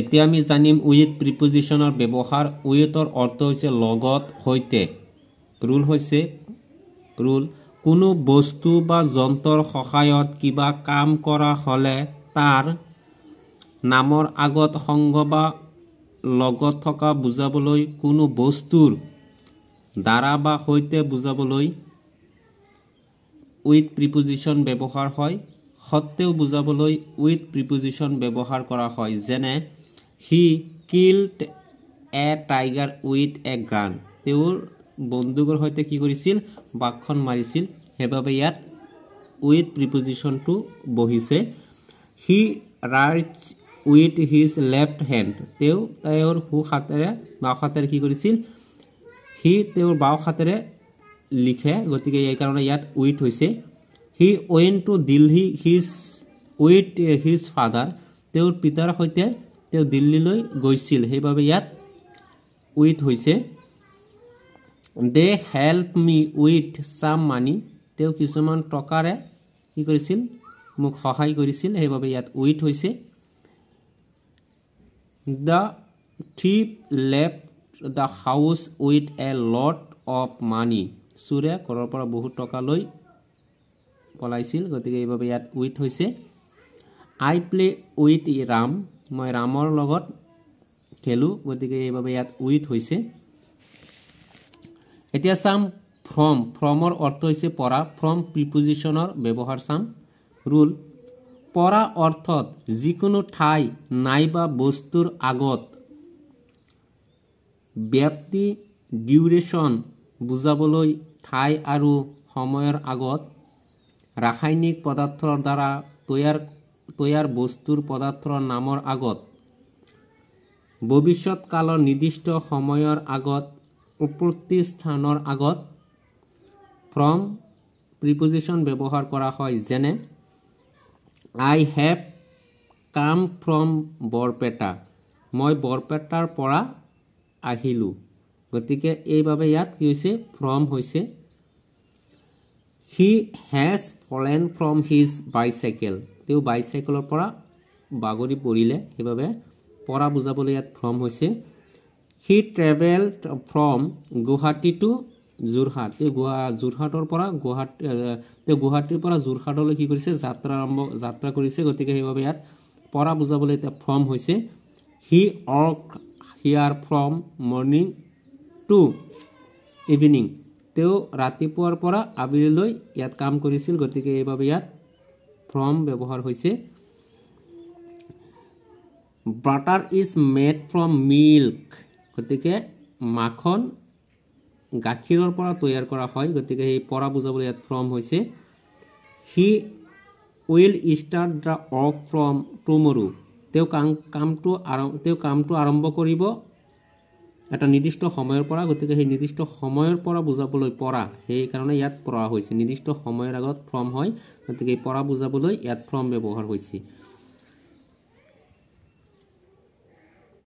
এতিয়া আমি জানিম উইথ প্ৰিপজিশ্যনৰ ব্যৱহাৰ উইথৰ অৰ্থ হৈছে লগত সৈতে ৰুল হৈছে ৰুল কোনো বস্তু বা যন্ত্ৰৰ সহায়ত কিবা কাম কৰা হ'লে তাৰ নামৰ আগত সংঘ বা লগত থকা বুজাবলৈ কোনো বস্তুৰ দ্বাৰা বা সৈতে বুজাবলৈ উইথ প্ৰিপজিশ্যন ব্যৱহাৰ হয় সত্ত্বেও বুজাবলৈ উইথ প্ৰিপজিশ্যন ব্যৱহাৰ কৰা হয় যেনে he killed a tiger with a gun তেওঁৰ বন্দুকৰ সৈতে কি কৰিছিল বাঘখন মাৰিছিল সেইবাবে ইয়াত উইথ প্ৰিপজিশ্যনটো বহিছে she write with his left hand তেওঁ তেওঁৰ সু হাতেৰে বাওঁ হাতেৰে কি কৰিছিল সি তেওঁৰ বাওঁ হাতেৰে লিখে গতিকে এইকাৰণে ইয়াত উইথ হৈছে she went to Delhi his with his father তেওঁৰ পিতাৰ সৈতে তেওঁ দিল্লীলৈ গৈছিল সেইবাবে ইয়াত উইথ হৈছে দে হেল্প মি উইথ চাম মানি তেওঁ কিছুমান টকাৰে কি কৰিছিল মোক সহায় কৰিছিল সেইবাবে ইয়াত উইথ হৈছে the three left the house with a lot of money চোৰে ঘৰৰ পৰা বহুত টকা লৈ পলাইছিল গতিকে এইবাবে ইয়াত উইথ হৈছে আই প্লে উইথ ই ৰাম মই ৰামৰ লগত খেলোঁ গতিকে এইবাবে ইয়াত উইথ হৈছে এতিয়া চাম ফ্ৰম ফ্ৰমৰ অৰ্থ হৈছে পৰা ফ্ৰম প্ৰিপজিশ্যনৰ ব্যৱহাৰ চাম ৰুল পৰা অৰ্থত যিকোনো ঠাই নাইবা বস্তুৰ আগত ব্যাপ্তি ডিউৰেশ্যন বুজাবলৈ ঠাই আৰু সময়ৰ আগত ৰাসায়নিক পদাৰ্থৰ দ্বাৰা তৈয়াৰ তৈয়াৰ বস্তুৰ পদাৰ্থৰ নামৰ আগত ভৱিষ্যত কালৰ নিৰ্দিষ্ট সময়ৰ আগত উৎপত্তি স্থানৰ আগত ফ্ৰম প্ৰিপজিশ্যন ব্যৱহাৰ কৰা হয় যেনে I have come from Barpeta মই বৰপেটাৰ পৰা আহিলোঁ গতিকে এইবাবে ইয়াত কি হৈছে ফ্ৰম হৈছে he has fallen from his bicycle তেওঁ বাইচাইকেলৰ পৰা বাগৰি পৰিলে সেইবাবে পৰা বুজাবলৈ ইয়াত ফ্ৰম হৈছে she travel from Guwahati to Jorhat তেওঁ গুৱা যোৰহাটৰ পৰা গুৱাহাটী তেওঁ গুৱাহাটীৰ পৰা যোৰহাটলৈ কি কৰিছে যাত্ৰা আৰম্ভ যাত্ৰা কৰিছে গতিকে সেইবাবে ইয়াত পৰা বুজাবলৈ এতিয়া ফ্ৰম হৈছে he work here from morning to evening তেওঁ ৰাতিপুৱাৰ পৰা আবেলিলৈ ইয়াত কাম কৰিছিল গতিকে এইবাবে ইয়াত ফ্ৰম ব্যৱহাৰ হৈছে butter is made from milk গতিকে মাখন গাখীৰৰ পৰা তৈয়াৰ কৰা হয় গতিকে সেই পৰা বুজাবলৈ ইয়াত ফ্ৰম হৈছে she will start the work from tomorrow তেওঁ কাম কামটো আৰম্ভ তেওঁ কামটো আৰম্ভ কৰিব এটা নিৰ্দিষ্ট সময়ৰ পৰা গতিকে সেই নিৰ্দিষ্ট সময়ৰ পৰা বুজাবলৈ পৰা সেইকাৰণে ইয়াত পৰা হৈছে নিৰ্দিষ্ট সময়ৰ আগত ফ্ৰম হয় গতিকে পৰা বুজাবলৈ ইয়াত ফ্ৰম ব্যৱহাৰ হৈছে